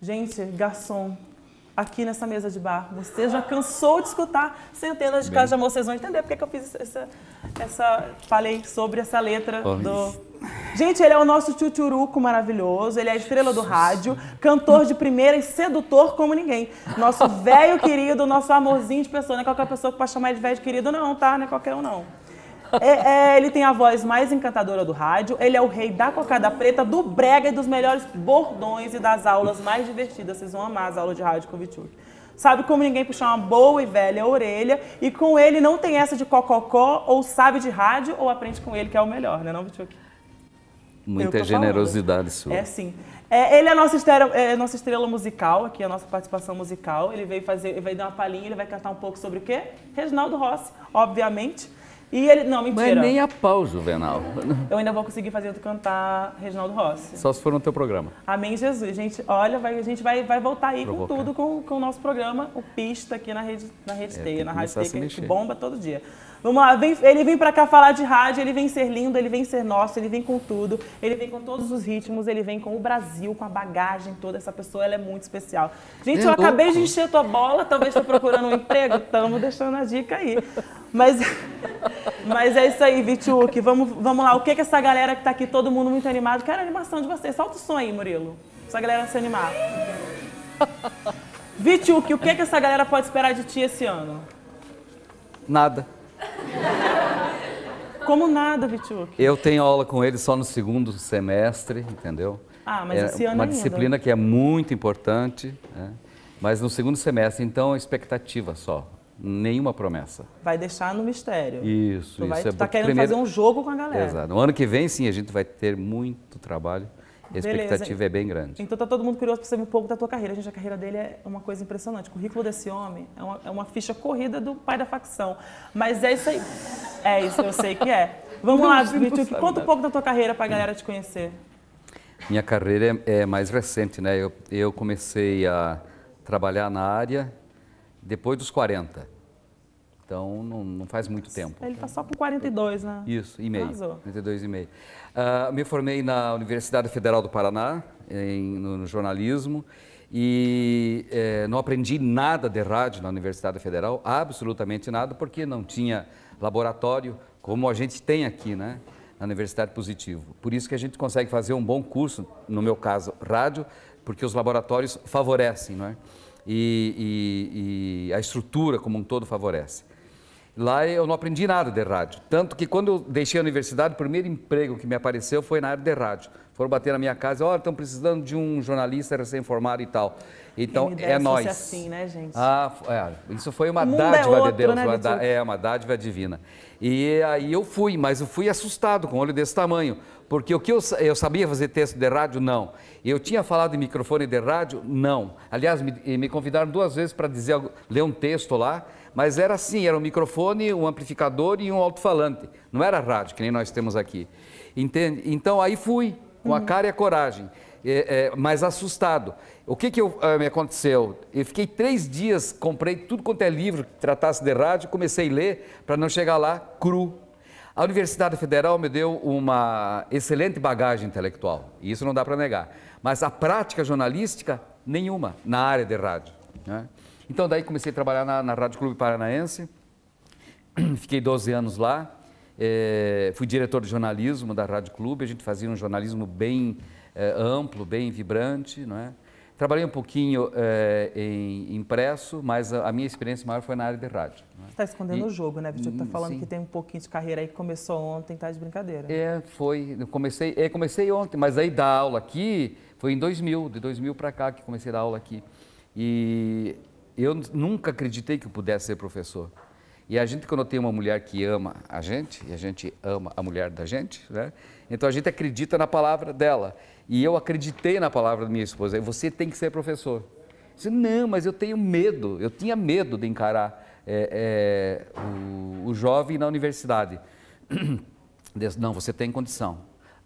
Gente, garçom, aqui nessa mesa de bar, você já cansou de escutar centenas de casos de amor, vocês vão entender porque que eu fiz essa, essa falei sobre essa letra do... Isso. Gente, ele é o nosso tchutchuruco maravilhoso, ele é estrela do rádio, cantor de primeira e sedutor como ninguém. Nosso velho querido, nosso amorzinho de pessoa, não é qualquer pessoa que pode chamar ele de velho querido não, tá? Não é qualquer um não. É, é, ele tem a voz mais encantadora do rádio, ele é o rei da cocada preta, do brega e dos melhores bordões e das aulas mais divertidas. Vocês vão amar as aulas de rádio com o Vichuk. Sabe como ninguém puxar uma boa e velha orelha, e com ele não tem essa de cococó, ou sabe de rádio, ou aprende com ele, que é o melhor, né não, Vichuk? Muita generosidade falando. sua. É, sim. É, ele é a nossa, estrela, é, é nossa estrela musical, aqui é a nossa participação musical. Ele veio fazer, ele veio dar uma palhinha, ele vai cantar um pouco sobre o quê? Reginaldo Rossi, obviamente. E ele, não, mentira. Mas nem a pau, Juvenal. Eu ainda vou conseguir fazer tu cantar Reginaldo Rossi. Só se for no teu programa. Amém, Jesus. Gente, olha, vai, a gente vai, vai voltar aí Provocar. com tudo, com, com o nosso programa, o Pista, aqui na Rede, na rede é, Teia, na Rádio Teia, que, que bomba todo dia. Vamos lá, vem, ele vem para cá falar de rádio, ele vem ser lindo, ele vem ser nosso, ele vem com tudo, ele vem com todos os ritmos, ele vem com o Brasil, com a bagagem toda. Essa pessoa ela é muito especial. Gente, eu é acabei de encher tua bola, talvez estou procurando um emprego, Tamo deixando a dica aí. Mas, mas é isso aí, Vitiuk. Vamos, vamos lá, o que, que essa galera que está aqui, todo mundo muito animado, quero a animação de vocês. Solta o som aí, Murilo, essa galera se animar. Vitiuk, o que, que essa galera pode esperar de ti esse ano? Nada. Como nada, Vitiuk? Eu tenho aula com ele só no segundo semestre, entendeu? Ah, mas é esse ano Uma ainda. disciplina que é muito importante, né? mas no segundo semestre, então, expectativa só. Nenhuma promessa. Vai deixar no mistério. Isso, tu isso. Vai, tu é tá querendo primeiro... fazer um jogo com a galera. Exato. No ano que vem, sim, a gente vai ter muito trabalho. A expectativa Beleza. é bem grande. Então tá todo mundo curioso para saber um pouco da tua carreira. Gente, a carreira dele é uma coisa impressionante. O currículo desse homem é uma, é uma ficha corrida do pai da facção. Mas é isso aí. É isso, eu sei que é. Vamos não, lá, Smith, conta um pouco da tua carreira para a galera te conhecer. Minha carreira é, é, mais recente, né? Eu, eu, comecei a trabalhar na área depois dos 40. Então, não, não faz muito tempo. Ele está só com 42, né? Isso, e meio. Arrasou. 42 e meio. Uh, me formei na Universidade Federal do Paraná, em, no, no jornalismo e eh, não aprendi nada de rádio na Universidade Federal, absolutamente nada, porque não tinha laboratório, como a gente tem aqui, né? Na Universidade Positivo. Por isso que a gente consegue fazer um bom curso, no meu caso, rádio, porque os laboratórios favorecem, não é? E, e, e a estrutura como um todo favorece. Lá eu não aprendi nada de rádio. Tanto que quando eu deixei a universidade, o primeiro emprego que me apareceu foi na área de rádio. Foram bater na minha casa, olha, estão precisando de um jornalista recém-formado e tal. Então, é nós. assim, né, gente? Ah, é, isso foi uma é dádiva é outro, de Deus. Né, uma, é, uma dádiva divina. E aí eu fui, mas eu fui assustado com um olho desse tamanho porque o que eu, eu sabia fazer texto de rádio? Não. Eu tinha falado em microfone de rádio? Não. Aliás, me, me convidaram duas vezes para dizer, ler um texto lá, mas era assim, era um microfone, um amplificador e um alto-falante. Não era rádio, que nem nós temos aqui. Entende? Então aí fui, com a uhum. cara e a coragem. É, é, mas assustado. O que, que eu, ah, me aconteceu? Eu fiquei três dias, comprei tudo quanto é livro que tratasse de rádio, comecei a ler para não chegar lá cru, a Universidade Federal me deu uma excelente bagagem intelectual, e isso não dá para negar. Mas a prática jornalística, nenhuma, na área de rádio. Né? Então, daí comecei a trabalhar na, na Rádio Clube Paranaense, fiquei 12 anos lá, é, fui diretor de jornalismo da Rádio Clube, a gente fazia um jornalismo bem é, amplo, bem vibrante, não é? Trabalhei um pouquinho é, em impresso, mas a, minha experiência maior foi na área de rádio. Né? Você está escondendo e, o jogo, né, Vitor? Está hum, falando sim. que tem um pouquinho de carreira aí que começou ontem, está de brincadeira. É, foi. Eu comecei, é, comecei ontem, mas aí da aula aqui foi em 2000, de 2000 para cá que comecei a dar aula aqui. E eu nunca acreditei que eu pudesse ser professor. E a gente, quando tem uma mulher que ama a gente, e a gente ama a mulher da gente, né? Então a gente acredita na palavra dela. E eu acreditei na palavra da minha esposa. Você tem que ser professor. Eu disse, não, mas eu tenho medo. Eu tinha medo de encarar é, é, o, o, jovem na universidade. Disse, não, você tem condição.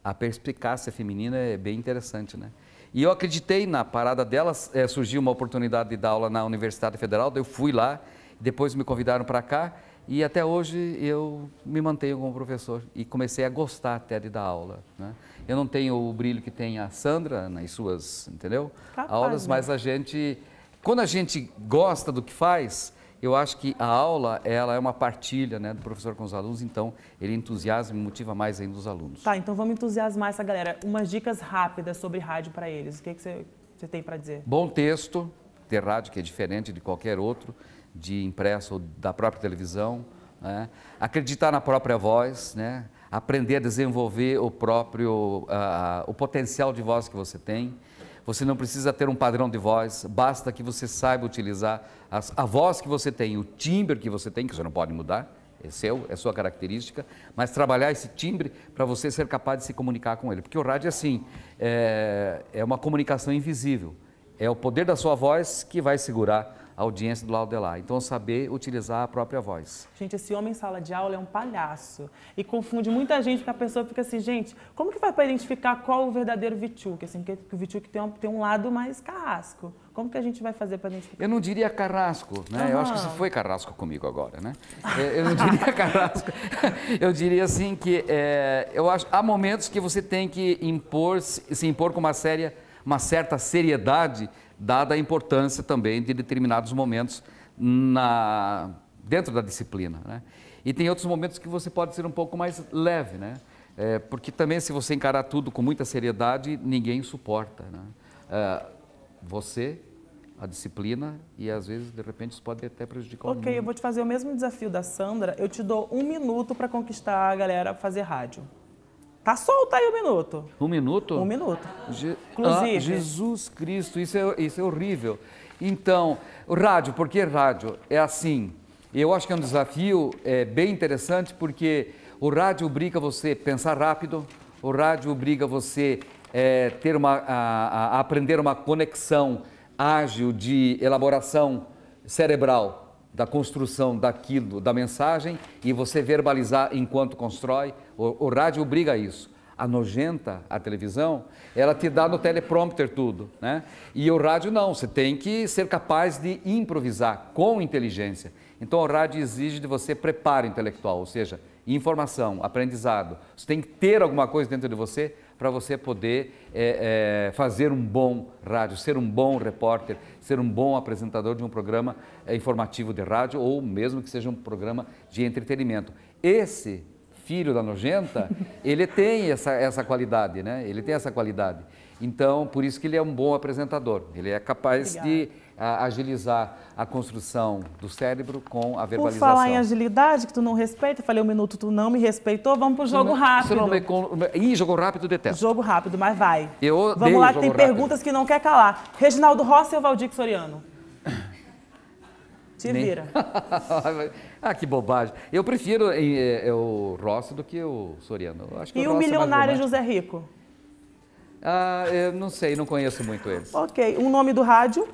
A perspicácia feminina é bem interessante, né? E eu acreditei na parada dela. É, eh, surgiu uma oportunidade de dar aula na Universidade Federal. Eu fui lá depois me convidaram para cá e até hoje eu me mantenho como professor e comecei a gostar até de dar aula. Né? Eu não tenho o brilho que tem a Sandra nas né, suas, entendeu? Capaz, Aulas, né? mas a gente, quando a gente gosta do que faz, eu acho que a aula ela é uma partilha né, do professor com os alunos, então ele entusiasma e motiva mais ainda os alunos. Tá, então vamos entusiasmar essa galera. Umas dicas rápidas sobre rádio para eles. O que, é que você, você tem para dizer? Bom texto, ter rádio que é diferente de qualquer outro de impresso ou da própria televisão, né? acreditar na própria voz, né? aprender a desenvolver o próprio uh, o potencial de voz que você tem. Você não precisa ter um padrão de voz, basta que você saiba utilizar as, a voz que você tem, o timbre que você tem, que você não pode mudar, é seu, é sua característica, mas trabalhar esse timbre para você ser capaz de se comunicar com ele. Porque o rádio é assim, é, é uma comunicação invisível, é o poder da sua voz que vai segurar audiência do lado lá. Então, saber utilizar a própria voz. Gente, esse homem em sala de aula é um palhaço e confunde muita gente, porque a pessoa fica assim, gente, como que vai para identificar qual o verdadeiro Vituque? Assim, porque o Vituque tem um, tem um lado mais carrasco. Como que a gente vai fazer para identificar? Eu não diria carrasco, né? Uhum. Eu acho que você foi carrasco comigo agora, né? Eu não diria carrasco. Eu diria assim que é, eu acho, há momentos que você tem que impor, se impor com uma séria uma certa seriedade, dada a importância também de determinados momentos na, dentro da disciplina. Né? E tem outros momentos que você pode ser um pouco mais leve, né? É, porque também se você encarar tudo com muita seriedade, ninguém suporta. Né? É, você, a disciplina, e às vezes, de repente, isso pode até prejudicar okay, o Ok, eu vou te fazer o mesmo desafio da Sandra. Eu te dou um minuto para conquistar a galera fazer rádio. Tá solto aí um minuto. Um minuto? Um minuto. Je... Ah, Inclusive. Ah, Jesus Cristo, isso é, isso é horrível. Então, o rádio, por que rádio? É assim. Eu acho que é um desafio é, bem interessante porque o rádio obriga você a pensar rápido, o rádio obriga você é, ter uma, a, a aprender uma conexão ágil de elaboração cerebral da construção daquilo, da mensagem, e você verbalizar enquanto constrói. O, o rádio obriga a isso. A nojenta, a televisão, ela te dá no teleprompter tudo, né? E o rádio não, você tem que ser capaz de improvisar com inteligência. Então o rádio exige de você preparo intelectual, ou seja, informação, aprendizado. Você tem que ter alguma coisa dentro de você para você poder é, é, fazer um bom rádio, ser um bom repórter, ser um bom apresentador de um programa é, informativo de rádio ou mesmo que seja um programa de entretenimento. Esse filho da nojenta, ele tem essa, essa qualidade, né? Ele tem essa qualidade. Então, por isso que ele é um bom apresentador. Ele é capaz Obrigada. de a, ah, agilizar a construção do cérebro com a verbalização. Por falar em agilidade, que tu não respeita, falei um minuto, tu não me respeitou, vamos para o jogo rápido. Você não me... Ih, jogo rápido, detesto. Jogo rápido, mas vai. Eu vamos lá, que tem rápido. perguntas que não quer calar. Reginaldo Rossi ou Valdir Soriano? Se Nem... vira. ah, que bobagem. Eu prefiro é, é o Rossi do que o Soriano. Que e o, o é milionário José Rico? Ah, eu não sei, não conheço muito ele. Ok. Um nome do rádio?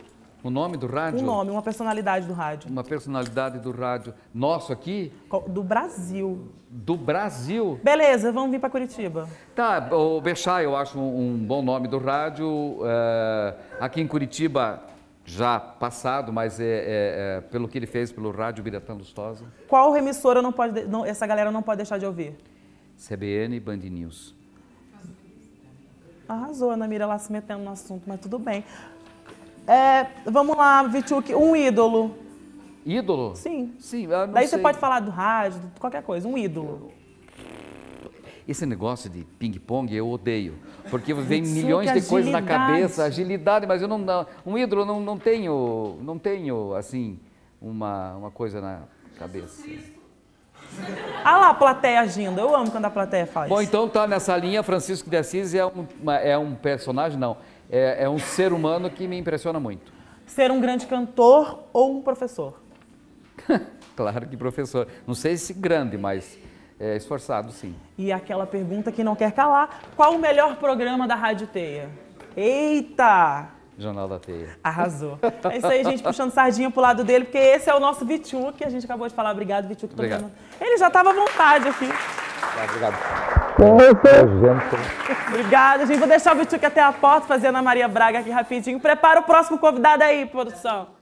O nome do rádio? Um nome, uma personalidade do rádio. Uma personalidade do rádio nosso aqui? Do Brasil. Do Brasil? Beleza, vamos vir para Curitiba. Tá, o Bechá eu acho um, um bom nome do rádio. Uh, aqui em Curitiba já passado, mas é, é, é, pelo que ele fez pelo rádio Biratã Lustosa. Qual remissora não pode, não, essa galera não pode deixar de ouvir? CBN e Band News. Arrasou, Ana Mira lá se metendo no assunto, mas tudo bem. É, vamos lá, Vitiuk, um ídolo. Ídolo? Sim. Sim, Daí sei. você pode falar do rádio, qualquer coisa, um ídolo. Esse negócio de ping-pong eu odeio, porque vem Sim, milhões de coisas na cabeça, agilidade, mas eu não, um ídolo não, não tenho, não tenho assim uma, uma coisa na cabeça. Ah lá, a plateia agindo. Eu amo quando a plateia faz. Bom, então tá nessa linha, Francisco de Assis é um, é um personagem, não. É, é um ser humano que me impressiona muito. Ser um grande cantor ou um professor? claro que professor. Não sei se grande, mas é esforçado, sim. E aquela pergunta que não quer calar: qual o melhor programa da Rádio Teia? Eita! Jornal da Teia. Arrasou. É isso aí, gente, puxando sardinha pro lado dele, porque esse é o nosso Vitiu, que a gente acabou de falar. Obrigado, que Obrigado. Falando. Ele já estava à vontade aqui. Tá, obrigado. Obrigada, gente. Vou deixar o aqui até a porta, fazendo a Maria Braga aqui rapidinho. Prepara o próximo convidado aí, produção.